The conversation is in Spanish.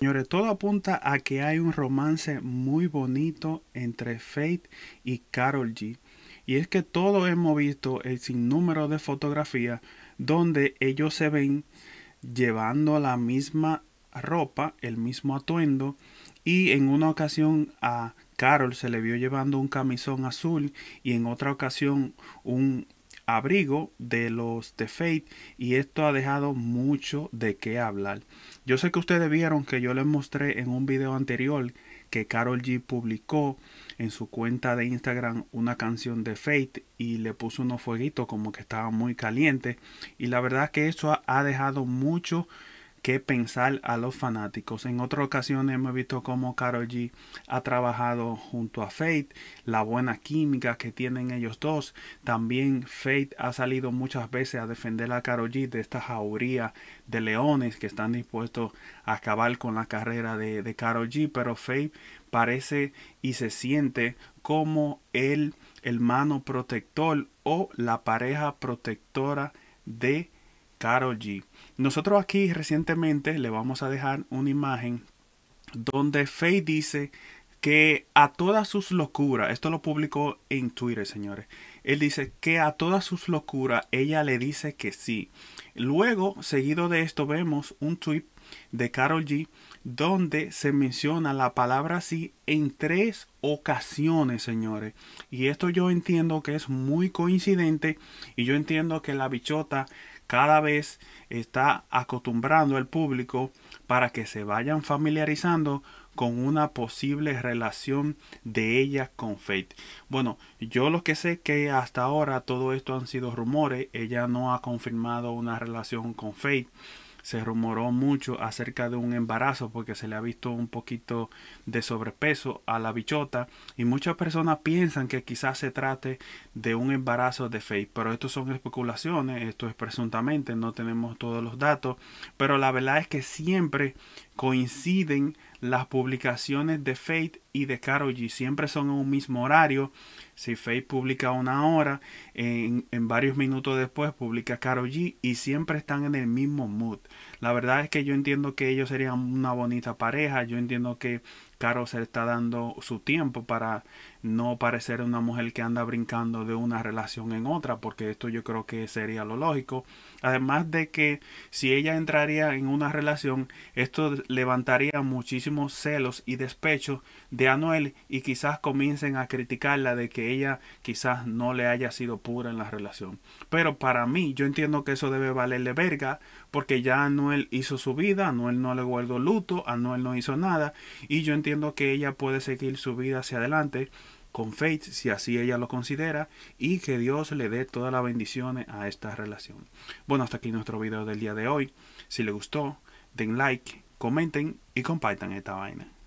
Señores, todo apunta a que hay un romance muy bonito entre Faith y Carol G. Y es que todos hemos visto el sinnúmero de fotografías donde ellos se ven llevando la misma ropa, el mismo atuendo. Y en una ocasión a Carol se le vio llevando un camisón azul y en otra ocasión un abrigo de los de Faith y esto ha dejado mucho de qué hablar. Yo sé que ustedes vieron que yo les mostré en un video anterior que Carol G publicó en su cuenta de Instagram una canción de Faith y le puso unos fueguitos como que estaba muy caliente y la verdad que eso ha dejado mucho que pensar a los fanáticos. En otras ocasiones hemos visto cómo Karol G ha trabajado junto a Faith, la buena química que tienen ellos dos. También Faith ha salido muchas veces a defender a Karol G de esta jauría de leones que están dispuestos a acabar con la carrera de, de Karol G, pero Faith parece y se siente como el hermano protector o la pareja protectora de Carol G. Nosotros aquí recientemente le vamos a dejar una imagen donde Faye dice que a todas sus locuras, esto lo publicó en Twitter, señores. Él dice que a todas sus locuras ella le dice que sí. Luego, seguido de esto, vemos un tweet de Carol G donde se menciona la palabra sí en tres ocasiones, señores. Y esto yo entiendo que es muy coincidente y yo entiendo que la bichota cada vez está acostumbrando al público para que se vayan familiarizando con una posible relación de ella con Faith. Bueno, yo lo que sé que hasta ahora todo esto han sido rumores. Ella no ha confirmado una relación con Faith se rumoró mucho acerca de un embarazo porque se le ha visto un poquito de sobrepeso a la bichota y muchas personas piensan que quizás se trate de un embarazo de fake, pero esto son especulaciones, esto es presuntamente, no tenemos todos los datos, pero la verdad es que siempre coinciden las publicaciones de Faith y de Karo G siempre son en un mismo horario. Si Faith publica una hora, en, varios minutos después publica caroly G y siempre están en el mismo mood. La verdad es que yo entiendo que ellos serían una bonita pareja. Yo entiendo que Caro se está dando su tiempo para no parecer una mujer que anda brincando de una relación en otra, porque esto yo creo que sería lo lógico. Además de que si ella entraría en una relación, esto levantaría muchísimos celos y despechos de Anuel y quizás comiencen a criticarla de que ella quizás no le haya sido pura en la relación. Pero para mí, yo entiendo que eso debe valerle verga, porque ya Anuel hizo su vida, Anuel no le guardó luto, Anuel no hizo nada, y yo entiendo que ella puede seguir su vida hacia adelante con Faith, si así ella lo considera, y que Dios le dé todas las bendiciones a esta relación. Bueno, hasta aquí nuestro video del día de hoy. Si le gustó, den like, comenten y compartan esta vaina.